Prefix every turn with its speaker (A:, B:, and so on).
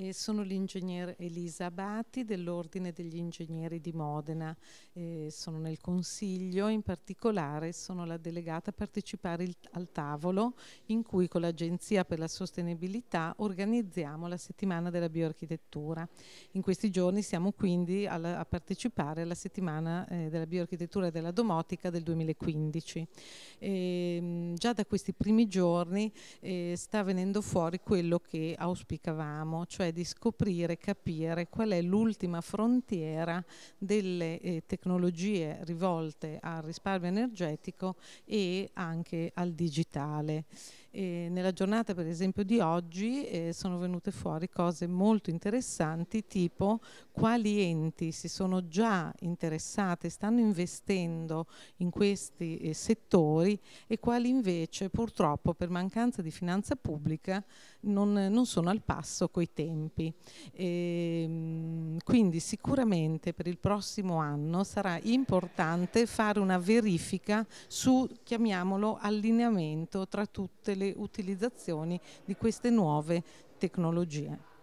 A: Eh, sono l'ingegnere Elisa Batti dell'Ordine degli Ingegneri di Modena. Eh, sono nel Consiglio, in particolare sono la delegata a partecipare il, al tavolo in cui con l'Agenzia per la Sostenibilità organizziamo la settimana della bioarchitettura. In questi giorni siamo quindi alla, a partecipare alla settimana eh, della bioarchitettura e della domotica del 2015. E, ehm, già da questi primi giorni eh, sta venendo fuori quello che auspicavamo, cioè cioè di scoprire, capire qual è l'ultima frontiera delle eh, tecnologie rivolte al risparmio energetico e anche al digitale. E nella giornata per esempio di oggi eh, sono venute fuori cose molto interessanti tipo quali enti si sono già interessate, stanno investendo in questi eh, settori e quali invece purtroppo per mancanza di finanza pubblica non, non sono al passo coi tempi. E, ehm, quindi sicuramente per il prossimo anno sarà importante fare una verifica su, chiamiamolo, allineamento tra tutte le utilizzazioni di queste nuove tecnologie.